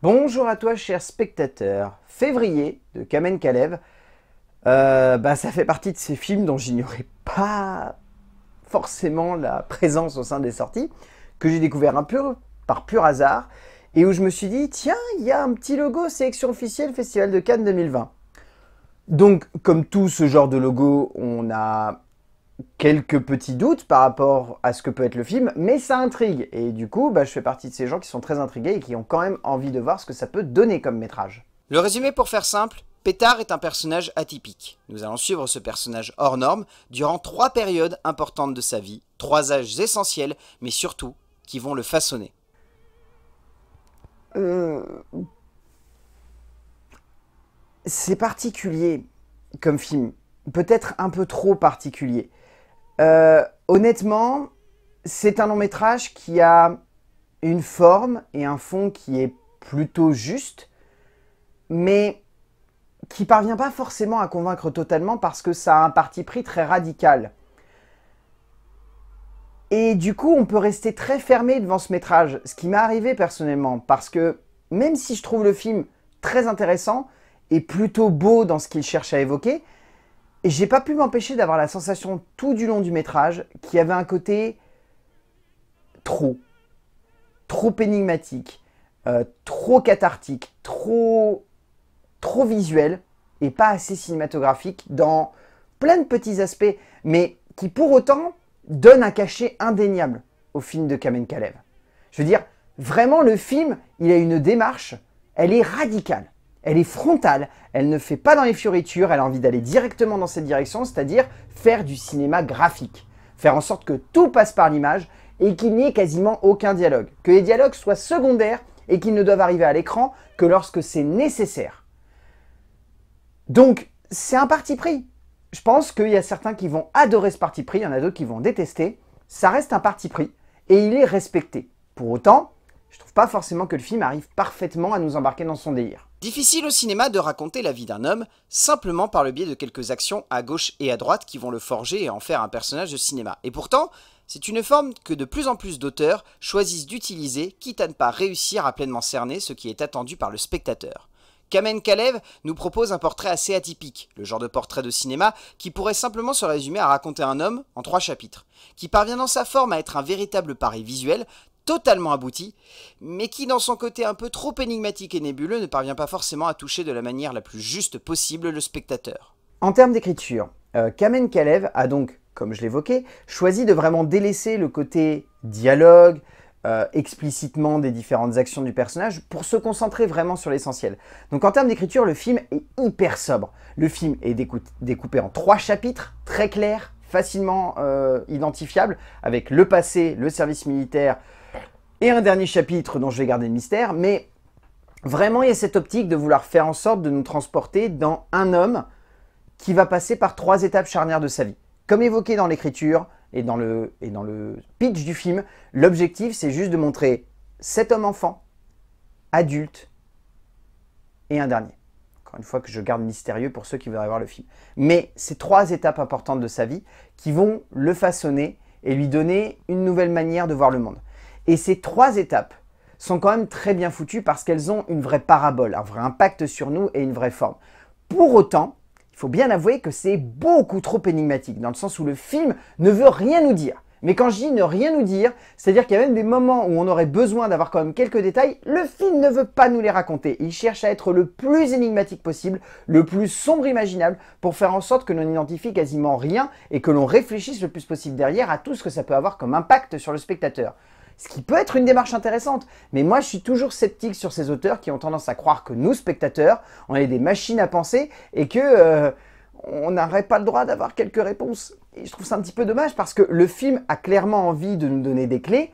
Bonjour à toi, cher spectateur. Février de Kamen Kalev, euh, bah, ça fait partie de ces films dont j'ignorais pas forcément la présence au sein des sorties, que j'ai découvert un peu par pur hasard, et où je me suis dit, tiens, il y a un petit logo sélection officielle Festival de Cannes 2020. Donc, comme tout ce genre de logo, on a quelques petits doutes par rapport à ce que peut être le film, mais ça intrigue. Et du coup, bah, je fais partie de ces gens qui sont très intrigués et qui ont quand même envie de voir ce que ça peut donner comme métrage. Le résumé pour faire simple, Pétard est un personnage atypique. Nous allons suivre ce personnage hors norme durant trois périodes importantes de sa vie, trois âges essentiels, mais surtout qui vont le façonner. Euh, c'est particulier comme film, peut-être un peu trop particulier. Euh, honnêtement, c'est un long métrage qui a une forme et un fond qui est plutôt juste, mais qui parvient pas forcément à convaincre totalement parce que ça a un parti pris très radical. Et du coup, on peut rester très fermé devant ce métrage, ce qui m'est arrivé personnellement, parce que même si je trouve le film très intéressant et plutôt beau dans ce qu'il cherche à évoquer, et j'ai pas pu m'empêcher d'avoir la sensation tout du long du métrage qu'il y avait un côté trop, trop énigmatique, euh, trop cathartique, trop, trop visuel et pas assez cinématographique dans plein de petits aspects, mais qui pour autant donne un cachet indéniable au film de Kamen Kalev. Je veux dire, vraiment le film, il a une démarche, elle est radicale. Elle est frontale, elle ne fait pas dans les fioritures, elle a envie d'aller directement dans cette direction, c'est-à-dire faire du cinéma graphique. Faire en sorte que tout passe par l'image et qu'il n'y ait quasiment aucun dialogue. Que les dialogues soient secondaires et qu'ils ne doivent arriver à l'écran que lorsque c'est nécessaire. Donc, c'est un parti pris. Je pense qu'il y a certains qui vont adorer ce parti pris, il y en a d'autres qui vont détester. Ça reste un parti pris et il est respecté. Pour autant, je trouve pas forcément que le film arrive parfaitement à nous embarquer dans son délire. Difficile au cinéma de raconter la vie d'un homme simplement par le biais de quelques actions à gauche et à droite qui vont le forger et en faire un personnage de cinéma. Et pourtant, c'est une forme que de plus en plus d'auteurs choisissent d'utiliser, quitte à ne pas réussir à pleinement cerner ce qui est attendu par le spectateur. Kamen Kalev nous propose un portrait assez atypique, le genre de portrait de cinéma qui pourrait simplement se résumer à raconter un homme en trois chapitres, qui parvient dans sa forme à être un véritable pari visuel, totalement abouti, mais qui dans son côté un peu trop énigmatique et nébuleux ne parvient pas forcément à toucher de la manière la plus juste possible le spectateur. En termes d'écriture, euh, Kamen Kalev a donc, comme je l'évoquais, choisi de vraiment délaisser le côté dialogue, euh, explicitement des différentes actions du personnage pour se concentrer vraiment sur l'essentiel. Donc en termes d'écriture, le film est hyper sobre. Le film est découpé en trois chapitres, très clairs, facilement euh, identifiables, avec le passé, le service militaire, et un dernier chapitre dont je vais garder le mystère, mais vraiment il y a cette optique de vouloir faire en sorte de nous transporter dans un homme qui va passer par trois étapes charnières de sa vie. Comme évoqué dans l'écriture et, dans le, et dans le pitch du film, l'objectif c'est juste de montrer cet homme enfant, adulte et un dernier. Encore une fois que je garde mystérieux pour ceux qui voudraient voir le film. Mais ces trois étapes importantes de sa vie qui vont le façonner et lui donner une nouvelle manière de voir le monde. Et ces trois étapes sont quand même très bien foutues parce qu'elles ont une vraie parabole, un vrai impact sur nous et une vraie forme. Pour autant, il faut bien avouer que c'est beaucoup trop énigmatique, dans le sens où le film ne veut rien nous dire. Mais quand je dis ne rien nous dire, c'est-à-dire qu'il y a même des moments où on aurait besoin d'avoir quand même quelques détails, le film ne veut pas nous les raconter. Il cherche à être le plus énigmatique possible, le plus sombre imaginable, pour faire en sorte que l'on n'identifie quasiment rien et que l'on réfléchisse le plus possible derrière à tout ce que ça peut avoir comme impact sur le spectateur. Ce qui peut être une démarche intéressante, mais moi je suis toujours sceptique sur ces auteurs qui ont tendance à croire que nous, spectateurs, on est des machines à penser et que euh, on n'aurait pas le droit d'avoir quelques réponses. Et je trouve ça un petit peu dommage parce que le film a clairement envie de nous donner des clés,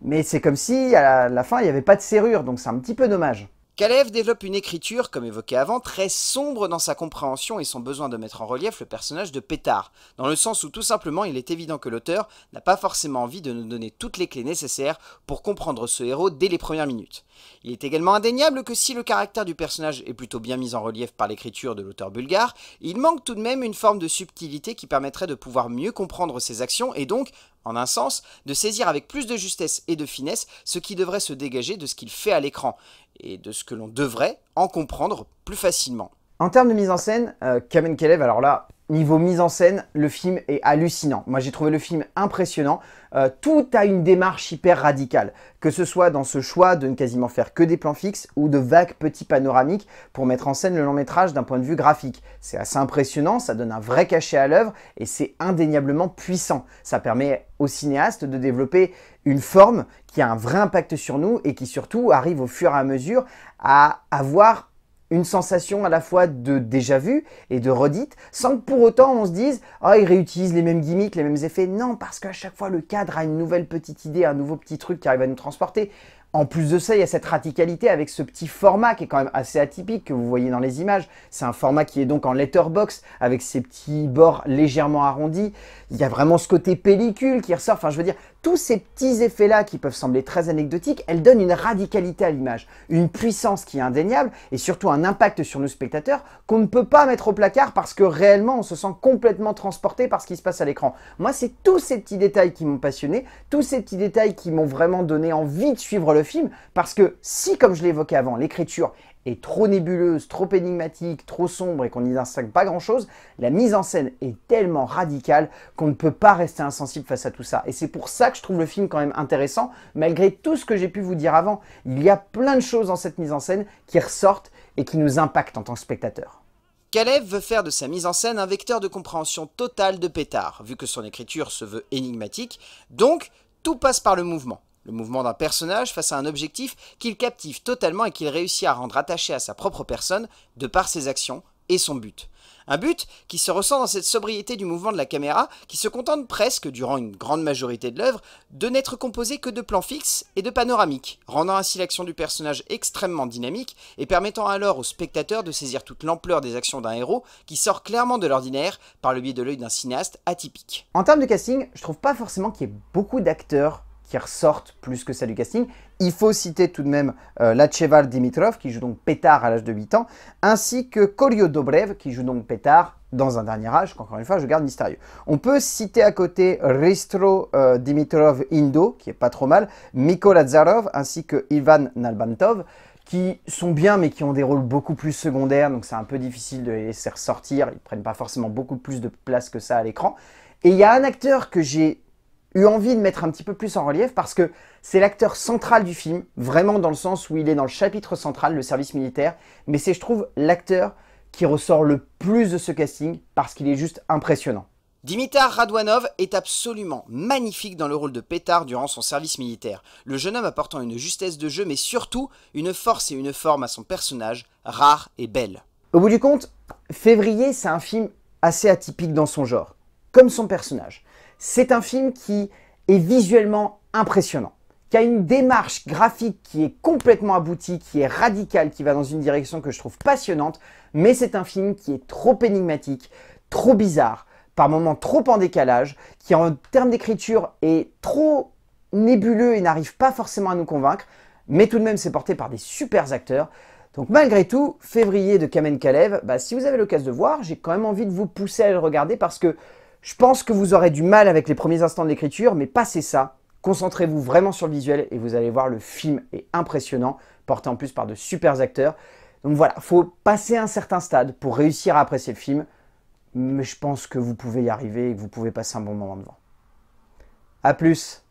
mais c'est comme si à la fin il n'y avait pas de serrure, donc c'est un petit peu dommage. Kalev développe une écriture, comme évoqué avant, très sombre dans sa compréhension et son besoin de mettre en relief le personnage de Pétard, dans le sens où tout simplement il est évident que l'auteur n'a pas forcément envie de nous donner toutes les clés nécessaires pour comprendre ce héros dès les premières minutes. Il est également indéniable que si le caractère du personnage est plutôt bien mis en relief par l'écriture de l'auteur bulgare, il manque tout de même une forme de subtilité qui permettrait de pouvoir mieux comprendre ses actions et donc, en un sens, de saisir avec plus de justesse et de finesse ce qui devrait se dégager de ce qu'il fait à l'écran et de ce que l'on devrait en comprendre plus facilement. En termes de mise en scène, euh, Kamen Kelev, alors là, Niveau mise en scène, le film est hallucinant. Moi, j'ai trouvé le film impressionnant. Euh, tout a une démarche hyper radicale, que ce soit dans ce choix de ne quasiment faire que des plans fixes ou de vagues petits panoramiques pour mettre en scène le long métrage d'un point de vue graphique. C'est assez impressionnant, ça donne un vrai cachet à l'œuvre et c'est indéniablement puissant. Ça permet aux cinéaste de développer une forme qui a un vrai impact sur nous et qui surtout arrive au fur et à mesure à avoir une sensation à la fois de déjà vu et de redite, sans que pour autant on se dise « Ah, oh, ils réutilisent les mêmes gimmicks, les mêmes effets ». Non, parce qu'à chaque fois, le cadre a une nouvelle petite idée, un nouveau petit truc qui arrive à nous transporter. En plus de ça, il y a cette radicalité avec ce petit format qui est quand même assez atypique que vous voyez dans les images. C'est un format qui est donc en letterbox avec ces petits bords légèrement arrondis. Il y a vraiment ce côté pellicule qui ressort. Enfin, je veux dire, tous ces petits effets-là qui peuvent sembler très anecdotiques, elles donnent une radicalité à l'image, une puissance qui est indéniable et surtout un impact sur le spectateur qu'on ne peut pas mettre au placard parce que réellement on se sent complètement transporté par ce qui se passe à l'écran. Moi, c'est tous ces petits détails qui m'ont passionné, tous ces petits détails qui m'ont vraiment donné envie de suivre le film, parce que si, comme je l'évoquais avant, l'écriture est trop nébuleuse, trop énigmatique, trop sombre et qu'on n'y distingue pas grand-chose, la mise en scène est tellement radicale qu'on ne peut pas rester insensible face à tout ça. Et c'est pour ça que je trouve le film quand même intéressant, malgré tout ce que j'ai pu vous dire avant. Il y a plein de choses dans cette mise en scène qui ressortent et qui nous impactent en tant que spectateurs. Kalev veut faire de sa mise en scène un vecteur de compréhension totale de Pétard, vu que son écriture se veut énigmatique, donc tout passe par le mouvement le mouvement d'un personnage face à un objectif qu'il captive totalement et qu'il réussit à rendre attaché à sa propre personne de par ses actions et son but. Un but qui se ressent dans cette sobriété du mouvement de la caméra, qui se contente presque, durant une grande majorité de l'œuvre, de n'être composé que de plans fixes et de panoramiques, rendant ainsi l'action du personnage extrêmement dynamique et permettant alors au spectateur de saisir toute l'ampleur des actions d'un héros qui sort clairement de l'ordinaire par le biais de l'œil d'un cinéaste atypique. En termes de casting, je trouve pas forcément qu'il y ait beaucoup d'acteurs qui ressortent plus que celles du casting. Il faut citer tout de même euh, Lacheval Dimitrov, qui joue donc Pétard à l'âge de 8 ans, ainsi que Kolio Dobrev, qui joue donc Pétard dans un dernier âge, qu'encore une fois, je garde mystérieux. On peut citer à côté Ristro euh, Dimitrov Indo, qui est pas trop mal, Miko Lazarov, ainsi que Ivan Nalbantov, qui sont bien, mais qui ont des rôles beaucoup plus secondaires, donc c'est un peu difficile de les laisser ressortir, ils prennent pas forcément beaucoup plus de place que ça à l'écran. Et il y a un acteur que j'ai eu envie de mettre un petit peu plus en relief parce que c'est l'acteur central du film, vraiment dans le sens où il est dans le chapitre central, le service militaire, mais c'est, je trouve, l'acteur qui ressort le plus de ce casting parce qu'il est juste impressionnant. Dimitar Radwanov est absolument magnifique dans le rôle de Pétard durant son service militaire, le jeune homme apportant une justesse de jeu mais surtout une force et une forme à son personnage, rare et belle. Au bout du compte, Février, c'est un film assez atypique dans son genre, comme son personnage. C'est un film qui est visuellement impressionnant, qui a une démarche graphique qui est complètement aboutie, qui est radicale, qui va dans une direction que je trouve passionnante, mais c'est un film qui est trop énigmatique, trop bizarre, par moments trop en décalage, qui en termes d'écriture est trop nébuleux et n'arrive pas forcément à nous convaincre, mais tout de même c'est porté par des super acteurs. Donc malgré tout, février de Kamen Kalev, bah, si vous avez l'occasion de voir, j'ai quand même envie de vous pousser à le regarder parce que je pense que vous aurez du mal avec les premiers instants de l'écriture, mais passez ça, concentrez-vous vraiment sur le visuel et vous allez voir le film est impressionnant, porté en plus par de super acteurs. Donc voilà, faut passer un certain stade pour réussir à apprécier le film, mais je pense que vous pouvez y arriver et que vous pouvez passer un bon moment devant. A plus